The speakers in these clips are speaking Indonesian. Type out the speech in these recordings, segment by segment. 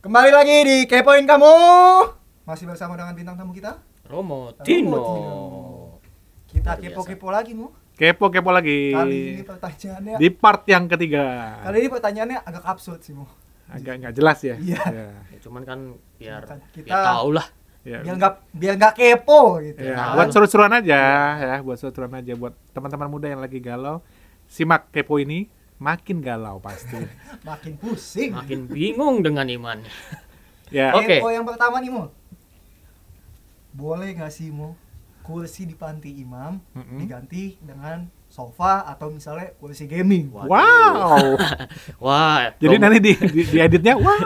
Kembali lagi di Kepoin Kamu. Masih bersama dengan bintang tamu kita, Romo Tino. Kita kepo-kepo lagi, Mu. Kepo-kepo lagi. Kali ini pertanyaannya di part yang ketiga. Kali ini pertanyaannya agak absurd sih, Mu. Agak nggak jelas ya. Iya. Ya. ya. Cuman kan biar Cuman kan ya kita biar tahu lah. Iya. Biar nggak biar nggak kepo gitu. Ya, nah, buat seru-seruan aja ya. ya, buat seru-seruan aja buat teman-teman muda yang lagi galau. Simak kepo ini makin galau pasti. makin pusing. Makin bingung dengan iman. ya. Oke. Okay. yang pertama nih, Mo. Boleh nggak sih, Mo? Kursi di panti imam mm -hmm. diganti dengan sofa atau misalnya kursi gaming. Wow. Wah. Jadi nanti di, di, di editnya wah,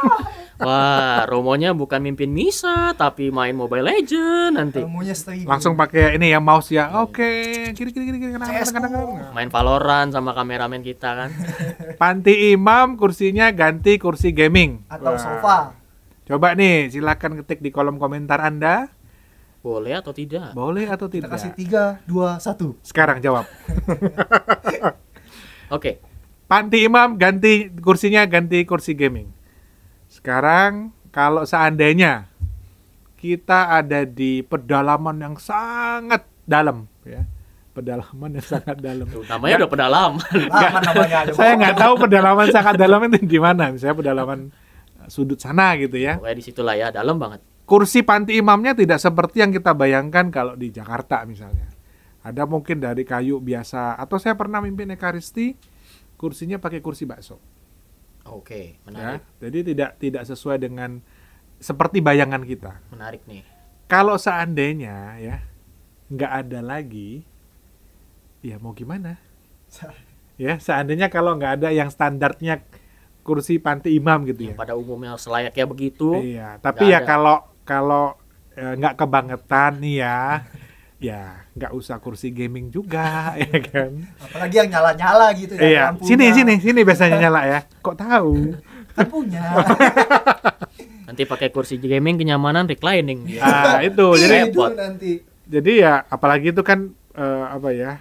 Wah, Romonya bukan mimpin misa tapi main Mobile Legend nanti. Romonya streaming. Langsung pakai ini ya mouse ya. Iya. Oke, okay. kiri kiri kiri kiri Main Valorant sama kameramen kita kan. Panti Imam kursinya ganti kursi gaming atau sofa. Coba nih, silakan ketik di kolom komentar Anda boleh atau tidak? Boleh atau tidak? Kita kasih tiga, dua, satu. Sekarang jawab. Oke. okay. Panti Imam ganti kursinya ganti kursi gaming. Sekarang kalau seandainya kita ada di pedalaman yang sangat dalam, ya pedalaman yang sangat dalam. Tuh, namanya udah pedalaman. Gak, namanya saya nggak tahu pedalaman sangat dalam itu di mana. Misalnya pedalaman eh, sudut sana gitu ya. Pokoknya di situ ya, dalam banget kursi panti imamnya tidak seperti yang kita bayangkan kalau di Jakarta misalnya. Ada mungkin dari kayu biasa atau saya pernah mimpin ekaristi kursinya pakai kursi bakso. Oke, ya, menarik. Ya, jadi tidak tidak sesuai dengan seperti bayangan kita. Menarik nih. Kalau seandainya ya nggak ada lagi, ya mau gimana? ya seandainya kalau nggak ada yang standarnya kursi panti imam gitu ya. ya. Pada umumnya selayaknya begitu. Iya, tapi ya ada. kalau kalau eh, nggak eh, kebangetan nih ya ya nggak usah kursi gaming juga ya kan apalagi yang nyala nyala gitu ya iya. sini sini sini biasanya nyala ya kok tahu kan punya nanti pakai kursi gaming kenyamanan reclining ya. ah itu iya, jadi repot nanti jadi ya apalagi itu kan uh, apa ya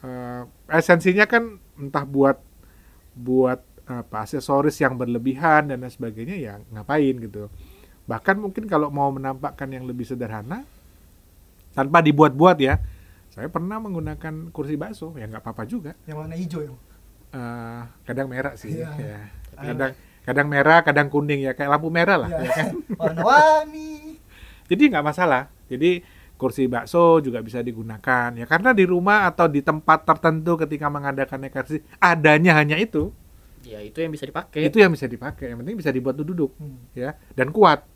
uh, esensinya kan entah buat buat apa aksesoris yang berlebihan dan lain sebagainya ya ngapain gitu Bahkan mungkin kalau mau menampakkan yang lebih sederhana, tanpa dibuat-buat ya, saya pernah menggunakan kursi bakso, ya nggak apa-apa juga. Yang warna hijau ya? Uh, kadang merah sih, iya. ya. ya. Kadang, kadang merah, kadang kuning ya, kayak lampu merah lah. Ya, ya kan? Warna-warni. Jadi nggak masalah. Jadi kursi bakso juga bisa digunakan ya karena di rumah atau di tempat tertentu ketika mengadakan ekarsi, adanya hanya itu ya itu yang bisa dipakai itu yang bisa dipakai yang penting bisa dibuat duduk hmm. ya dan kuat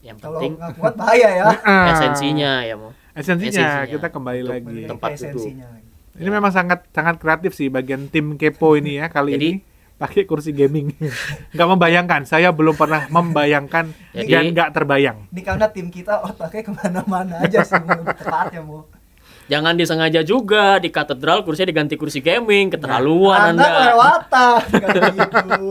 yang kalau penting nggak kuat bahaya ya ah. esensinya ya mau esensinya, esensinya kita kembali Untuk lagi tempat itu. Lagi. ini ya. memang sangat sangat kreatif sih bagian tim kepo ini ya kali Jadi, ini pakai kursi gaming. nggak membayangkan, saya belum pernah membayangkan Jadi, dan nggak terbayang. Ini karena tim kita otaknya kemana-mana aja sih, tepatnya, mau Jangan disengaja juga di katedral kursinya diganti kursi gaming, keterlaluan Anda. Anda kelewatan gitu.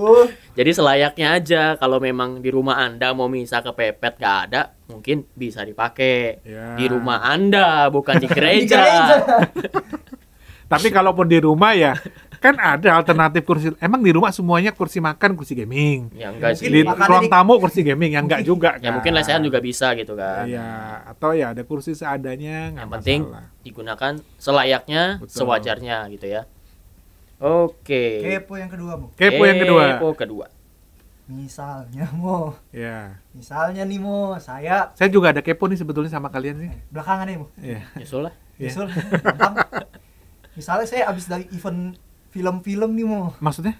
Jadi selayaknya aja kalau memang di rumah Anda mau misa kepepet gak ada, mungkin bisa dipakai. Ya. Di rumah Anda, bukan di gereja. di gereja. Tapi kalaupun di rumah ya kan ada alternatif kursi emang di rumah semuanya kursi makan kursi gaming ya enggak sih di ruang tamu kursi gaming yang enggak juga kan. ya mungkin kan. lesehan juga bisa gitu kan ya atau ya ada kursi seadanya yang penting digunakan selayaknya Betul. sewajarnya gitu ya oke kepo yang kedua bu kepo yang kedua kepo kedua Misalnya Mo. Ya. Misalnya nih Mo, saya Saya juga ada kepo nih sebetulnya sama kalian sih. Belakangan nih Mo. ya Yeah. ya Misalnya saya habis dari event film-film nih mau maksudnya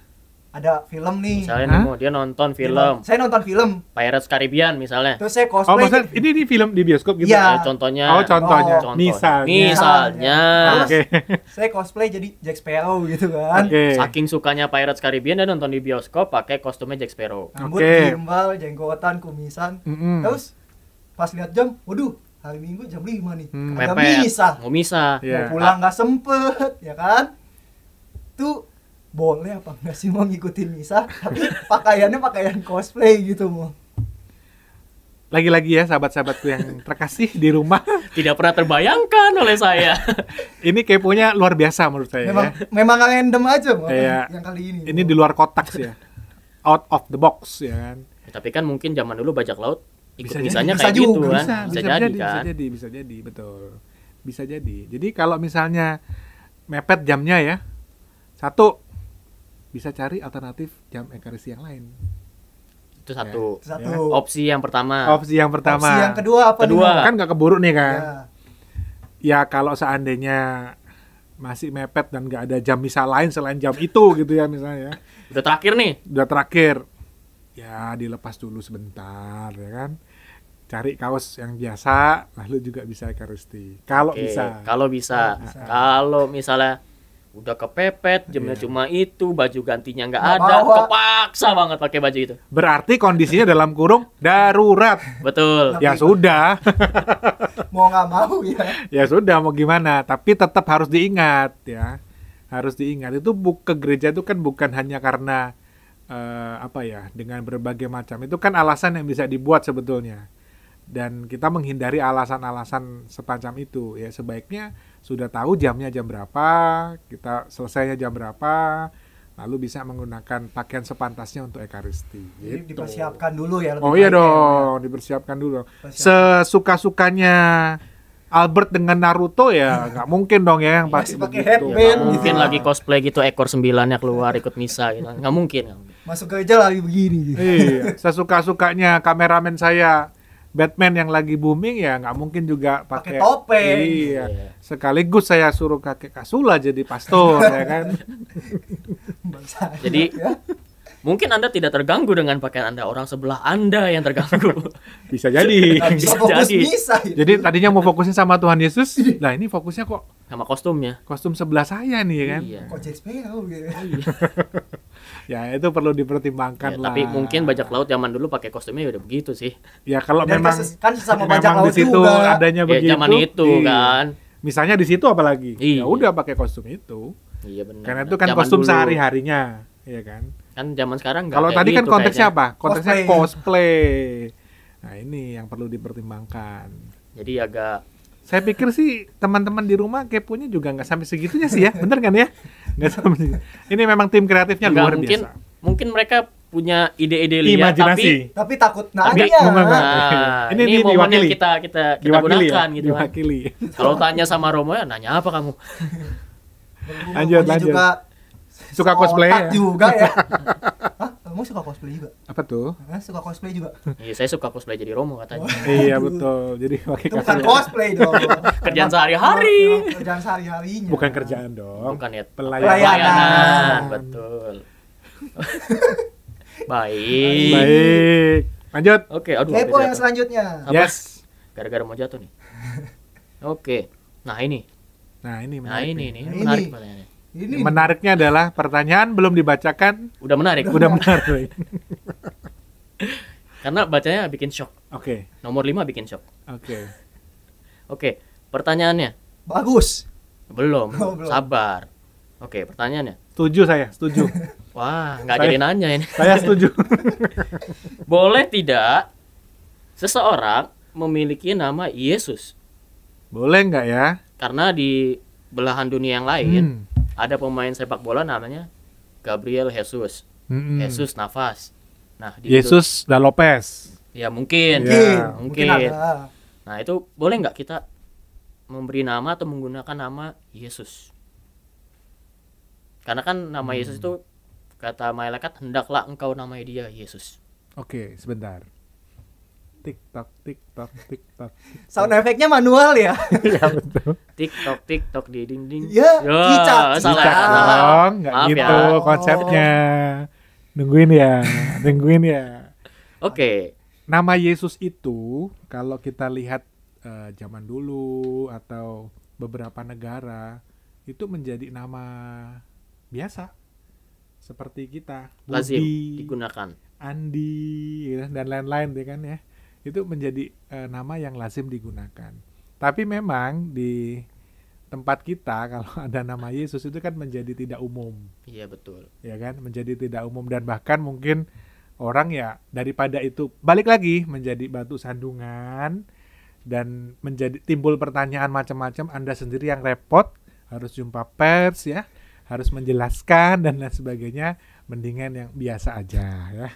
ada film nih misalnya nih mau dia nonton film saya nonton film Pirates Caribbean misalnya terus saya oh, cosplay oh maksudnya ini di film di bioskop gitu iya. ya, Nah, contohnya oh contohnya oh, contohnya. misalnya misalnya oke okay. saya cosplay jadi Jack Sparrow gitu kan okay. saking sukanya Pirates Caribbean dan nonton di bioskop pakai kostumnya Jack Sparrow oke okay. gimbal jenggotan kumisan mm -hmm. terus pas lihat jam waduh hari minggu jam 5 nih hmm. gak bisa mau iya. mau pulang nggak sempet ya kan itu boleh apa enggak sih mau ngikutin misa tapi pakaiannya pakaian cosplay gitu mau lagi-lagi ya sahabat-sahabatku yang terkasih di rumah tidak pernah terbayangkan oleh saya ini keponya luar biasa menurut saya memang, ya. memang random aja mau ya, yang kali ini ini mo. di luar kotak sih ya out of the box ya kan ya, tapi kan mungkin zaman dulu bajak laut bisa kayak bisa gitu kan bisa, bisa, bisa jadi, jadi bisa kan. jadi bisa jadi betul bisa jadi jadi kalau misalnya mepet jamnya ya satu, bisa cari alternatif jam ekaristi yang lain. Itu satu. Ya. Satu. Ya. Kan? Opsi yang pertama. Opsi yang pertama. Opsi yang kedua apa? Kedua. Nih? Kan nggak keburu nih kan. Ya. ya kalau seandainya masih mepet dan nggak ada jam misal lain selain jam itu gitu ya misalnya. Ya. Udah terakhir nih. Udah terakhir. Ya dilepas dulu sebentar ya kan cari kaos yang biasa lalu juga bisa ekaristi kalau okay. bisa kalau bisa. kalau misalnya udah kepepet jamnya yeah. cuma itu baju gantinya nggak ada bawa. kepaksa banget pakai baju itu berarti kondisinya dalam kurung darurat betul ya sudah mau nggak mau ya ya sudah mau gimana tapi tetap harus diingat ya harus diingat itu ke gereja itu kan bukan hanya karena uh, apa ya dengan berbagai macam itu kan alasan yang bisa dibuat sebetulnya dan kita menghindari alasan-alasan sepanjang itu ya sebaiknya sudah tahu jamnya jam berapa, kita selesainya jam berapa, lalu bisa menggunakan pakaian sepantasnya untuk ekaristi. Jadi gitu. dipersiapkan dulu ya. oh iya ya. dong, ya. dipersiapkan dulu. Sesuka-sukanya Albert dengan Naruto ya nggak mungkin dong ya yang pasti pakai headband gitu. mungkin lagi cosplay gitu ekor sembilannya keluar ikut misa gitu nggak mungkin masuk gereja lagi begini iya sesuka sukanya kameramen saya Batman yang lagi booming ya nggak mungkin juga pakai topeng. Iya. iya. Sekaligus saya suruh kakek Kasula jadi pastor ya kan. jadi ya. mungkin Anda tidak terganggu dengan pakaian Anda, orang sebelah Anda yang terganggu. Bisa jadi. bisa, jadi. Bisa, gitu. Jadi tadinya mau fokusin sama Tuhan Yesus, iya. nah ini fokusnya kok sama kostumnya. Kostum sebelah saya nih ya kan. Iya. Kok ya itu perlu dipertimbangkan ya, lah. Tapi mungkin bajak laut zaman dulu pakai kostumnya udah begitu sih. Ya kalau Dan memang kan sesama bajak laut itu adanya ya, begitu. Zaman itu di, iya. kan. Misalnya di situ apalagi? Ya iya. Ya udah pakai kostum itu. Iya benar. Karena itu kan zaman kostum sehari-harinya, ya kan? Kan zaman sekarang Kalau tadi kan gitu kan konteksnya kayaknya. apa? Konteksnya cosplay. cosplay. Nah, ini yang perlu dipertimbangkan. Jadi agak saya pikir sih teman-teman di rumah kepunya juga nggak sampai segitunya sih ya bener kan ya nggak sampai ini memang tim kreatifnya luar biasa mungkin mereka punya ide-ide liar tapi tapi takut nanya. ya. nah, ini, ini momen yang kita kita kita diwakili ya? gunakan ya? gitu kan. diwakili. kan. Kalau tanya sama Romo ya nanya apa kamu? lanjut lanjut. Juga suka cosplay ya? juga ya. Romo suka cosplay juga? Apa tuh? Nah, suka cosplay juga? iya, saya suka cosplay jadi Romo katanya. Oh, iya, betul. Jadi pakai Itu bukan cosplay dong. kerjaan sehari-hari. kerjaan sehari-harinya. Bukan kerjaan dong. Bukan ya. Pelayanan. Pelayanan. Betul. Baik. Baik. Lanjut. Oke, okay, aduh. Kepo yang selanjutnya. Apa? Yes. Gara-gara mau jatuh nih. Oke. Okay. Nah, ini. Nah, ini nah, menarik. Nah, ini nih. Menarik ini menariknya adalah pertanyaan belum dibacakan. Udah menarik. Udah menarik. Karena bacanya bikin shock. Oke. Okay. Nomor 5 bikin shock. Oke. Okay. Oke, okay, pertanyaannya. Bagus. Belum. Oh, belum. Sabar. Oke, okay, pertanyaannya. Setuju saya, setuju. Wah, nggak jadi nanya ini. Saya setuju. Boleh tidak seseorang memiliki nama Yesus? Boleh nggak ya? Karena di belahan dunia yang lain hmm ada pemain sepak bola namanya Gabriel Jesus. hmm Jesus Navas. Nah, di Yesus itu, dan Lopez. Ya mungkin. Ya, mungkin. mungkin Nah, itu boleh nggak kita memberi nama atau menggunakan nama Yesus? Karena kan nama hmm. Yesus itu kata malaikat hendaklah engkau namai dia Yesus. Oke, sebentar tik tok tik tok tik tok. Sound efeknya manual ya? Iya betul. Tik tok tik tok di ding ding. Ya, cicak. Ya, salah. dong, gitu ya. konsepnya. Nungguin ya, nungguin ya. Oke. Nama Yesus itu kalau kita lihat eh, zaman dulu atau beberapa negara itu menjadi nama biasa seperti kita Budi, digunakan Andi ya, dan lain-lain ya kan ya itu menjadi e, nama yang lazim digunakan. Tapi memang di tempat kita kalau ada nama Yesus itu kan menjadi tidak umum. Iya betul. Ya kan menjadi tidak umum dan bahkan mungkin orang ya daripada itu balik lagi menjadi batu sandungan dan menjadi timbul pertanyaan macam-macam Anda sendiri yang repot harus jumpa pers ya harus menjelaskan dan lain sebagainya mendingan yang biasa aja ya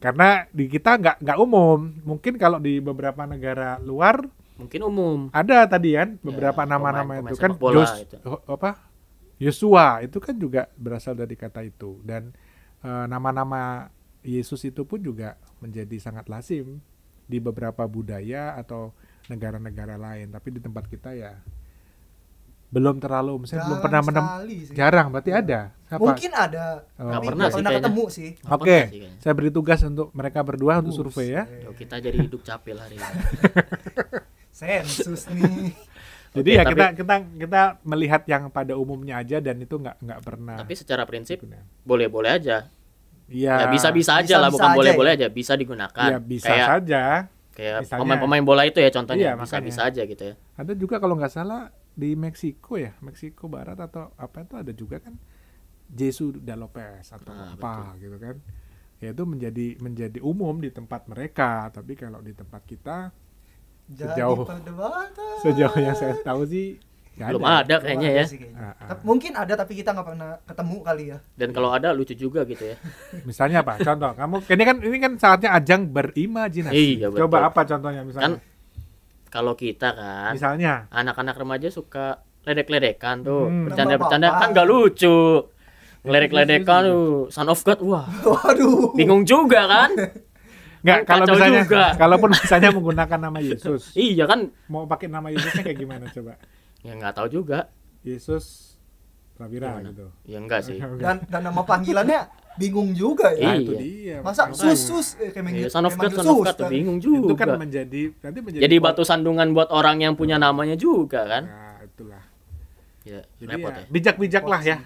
karena di kita nggak nggak umum mungkin kalau di beberapa negara luar mungkin umum ada tadi kan ya, beberapa nama-nama ya, itu kan Yus, itu. apa Yosua itu kan juga berasal dari kata itu dan nama eh, nama-nama Yesus itu pun juga menjadi sangat lazim di beberapa budaya atau negara-negara lain tapi di tempat kita ya belum terlalu misalnya jarang belum pernah menem sih. jarang berarti ya. ada Siapa? mungkin ada oh. nggak pernah, sih, pernah ketemu sih oke okay. saya beri tugas untuk mereka berdua Bus, untuk survei ya Yo, kita jadi hidup capil hari ini sensus nih jadi okay, ya tapi, kita kita kita melihat yang pada umumnya aja dan itu nggak nggak pernah tapi secara prinsip gitu boleh-boleh aja Iya. Ya, bisa-bisa aja lah, bukan boleh-boleh aja, ya. aja, bisa digunakan. Ya, bisa kayak, saja. Kayak pemain-pemain bola itu ya contohnya, iya, bisa-bisa bisa aja gitu ya. Ada juga kalau nggak salah di Meksiko ya Meksiko Barat atau apa itu ada juga kan Jesu da Lopez atau nah, apa betul. gitu kan ya itu menjadi menjadi umum di tempat mereka tapi kalau di tempat kita Jadi sejauh sejauh yang saya tahu sih Gak belum ada, ada kayaknya ya. kayaknya. Ah, ah. Mungkin ada tapi kita nggak pernah ketemu kali ya. Dan kalau ada lucu juga gitu ya. misalnya apa? Contoh, kamu ini kan ini kan saatnya ajang berimajinasi. Iya, betul. Coba apa contohnya misalnya? Kan kalau kita kan misalnya anak-anak remaja suka ledek-ledekan tuh hmm, bercanda-bercanda kan gak lucu ledek-ledekan tuh son of god wah waduh bingung juga kan Nggak, kalau misalnya juga. kalaupun misalnya menggunakan nama Yesus iya kan mau pakai nama Yesusnya kayak gimana coba ya nggak tahu juga Yesus Prawira gitu ya enggak sih dan, dan nama panggilannya bingung juga ya. Nah, iya. itu dia. Masa makanya. sus sus eh, kayak manggil, iya, son of God, son of God kan. bingung juga. Itu kan menjadi nanti menjadi Jadi batu sandungan buat orang yang punya nah. namanya juga kan. Nah, itulah. Ya, Jadi repot ya. ya. Bijak-bijaklah ya.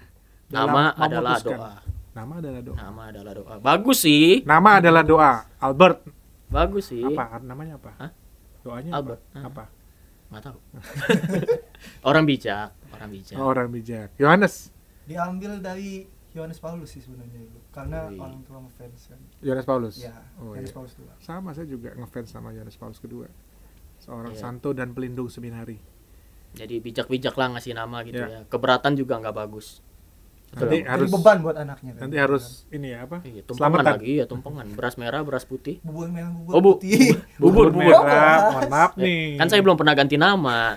Nama adalah doa. Nama adalah doa. Nama adalah doa. Bagus sih. Nama adalah doa. Albert. Bagus sih. Apa namanya apa? Hah? Doanya Albert. apa? Apa? Nggak tahu. orang bijak, orang bijak. Oh, orang bijak. Yohanes. Diambil dari Yohanes Paulus sih sebenarnya itu karena Ui. orang tua ngefans kan Yohanes Paulus ya oh, Yohanes iya. Paulus kedua. sama saya juga ngefans sama Yohanes Paulus kedua seorang yeah. santo dan pelindung seminari jadi bijak-bijak lah ngasih nama gitu yeah. ya keberatan juga nggak bagus nanti Tuh. harus beban buat anaknya kan? nanti harus kan? ini ya apa iya, tumpengan Selamatan. lagi ya tumpengan beras merah beras putih bubur merah bubur oh, bu bubur, bubur, bubur merah oh, mohon maaf eh, nih kan saya belum pernah ganti nama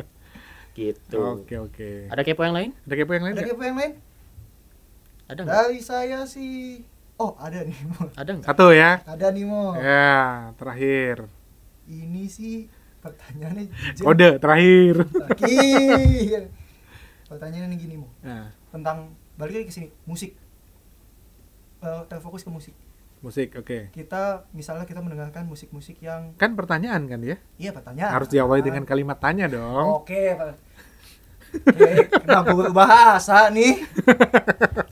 gitu oke oke ada kepo yang lain ada kepo yang lain ada gak? kepo yang lain ada Dari saya sih Oh, ada nih. mo Ada enggak Satu ya. Ada nih, Mo. Ya, terakhir. Ini sih pertanyaannya jen... Kode terakhir. Terakhir. pertanyaannya nih gini, Mo. Nah. Tentang balik lagi ke sini, musik. Uh, eh, terfokus ke musik. Musik, oke. Okay. Kita misalnya kita mendengarkan musik-musik yang Kan pertanyaan kan ya? Iya, pertanyaan. Harus diawali dengan ah. kalimat tanya dong. Oke, okay, kenapa bahasa nih?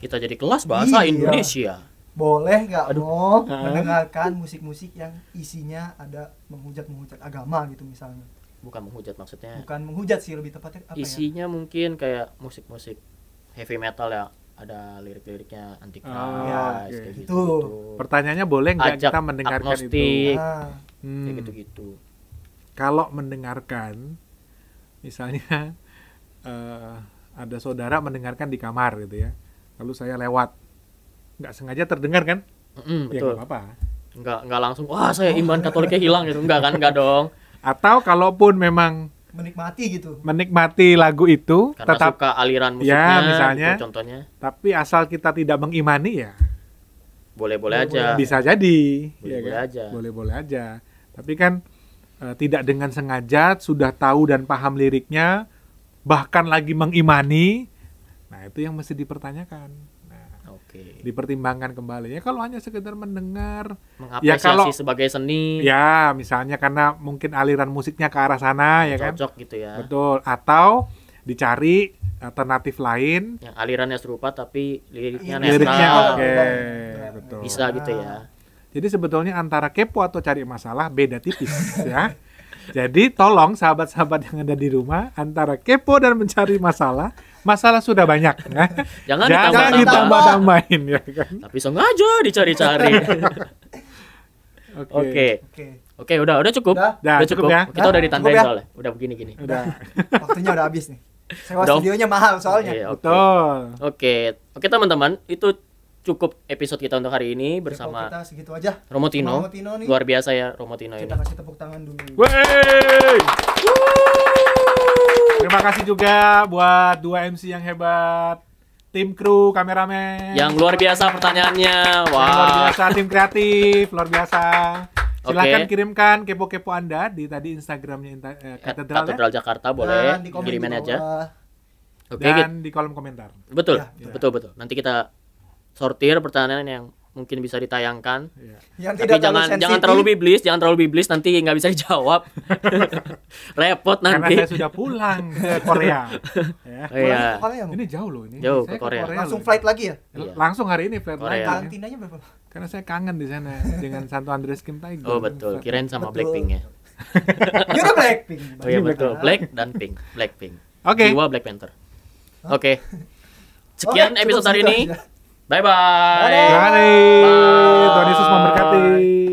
Kita jadi kelas bahasa iya. Indonesia. Boleh nggak mau uh. mendengarkan musik-musik yang isinya ada menghujat-menghujat agama gitu misalnya? Bukan menghujat maksudnya. Bukan menghujat sih lebih tepatnya apa ya? Isinya ya? mungkin kayak musik-musik heavy metal ya ada lirik-liriknya anti Christ oh, ah, ya, okay. gitu, gitu. Pertanyaannya boleh nggak kita mendengarkan agnostik, itu? Ah. Hmm. Kayak gitu-gitu. Kalau mendengarkan misalnya uh, ada saudara mendengarkan di kamar gitu ya lalu saya lewat nggak sengaja terdengar kan mm, ya nggak apa-apa nggak nggak langsung wah saya iman katoliknya hilang gitu nggak kan nggak dong atau kalaupun memang menikmati gitu menikmati lagu itu Karena tetap suka aliran ya, musiknya ya misalnya gitu, contohnya tapi asal kita tidak mengimani ya boleh boleh aja bisa jadi boleh ya boleh kan? aja boleh boleh aja tapi kan eh, tidak dengan sengaja sudah tahu dan paham liriknya bahkan lagi mengimani nah itu yang mesti dipertanyakan nah, oke dipertimbangkan kembali ya kalau hanya sekedar mendengar ya kalau sebagai seni ya misalnya karena mungkin aliran musiknya ke arah sana ya kan? cocok kan? gitu ya betul atau dicari alternatif lain yang alirannya serupa tapi liriknya liriknya oke okay. Gitu betul bisa gitu ya jadi sebetulnya antara kepo atau cari masalah beda tipis ya Jadi tolong sahabat-sahabat yang ada di rumah antara kepo dan mencari masalah, masalah sudah banyak. Ya. Jangan, Jangan ditambah-tambahin ya kan. Tapi sengaja dicari-cari. Oke. Oke. Oke, udah udah cukup. Udah, udah, cukup. cukup ya? ya? Kita udah ditandain ya? soalnya. Udah begini-gini. Udah. Waktunya udah habis nih. Sewa Dong. studionya mahal soalnya. okay. Betul. Oke. Okay. Oke, okay, teman-teman, itu cukup episode kita untuk hari ini bersama kita segitu aja. Romotino. Romotino nih. Luar biasa ya Romotino kita ini. Kita kasih tepuk tangan dulu. Wey! Terima kasih juga buat dua MC yang hebat. Tim kru, kameramen. Yang luar biasa pertanyaannya. Wah. Wow. luar biasa tim kreatif, luar biasa. Silahkan okay. kirimkan kepo-kepo Anda di tadi Instagramnya eh, Katedral, Katedral ya? Jakarta nah, boleh. kirimin aja. Oke, okay, dan gitu. di kolom komentar. Betul, ya, betul, ya. betul, betul. Nanti kita sortir pertanyaan yang mungkin bisa ditayangkan. Iya. Yang Tapi tidak jangan terlalu sensitif. jangan terlalu biblis, jangan terlalu biblis nanti nggak bisa dijawab. Repot nanti. Karena saya sudah pulang ke Korea. ya. Oh, iya. Ke iya. Korea. Ini jauh loh ini. Jauh saya ke Korea. Korea Langsung flight lagi ya? Iya. Langsung hari ini flight Korea. Karantinanya berapa? Karena saya kangen di sana dengan Santo Andres Kim Tiger. Oh betul, kirain sama Blackpink ya. Ini Blackpink. Oh iya betul, Black dan Pink, Blackpink. Oke. Okay. Dua Black Panther. Oke. Okay. Sekian oh, episode hari ini. Bye bye. Bye. Tuhan Yesus memberkati.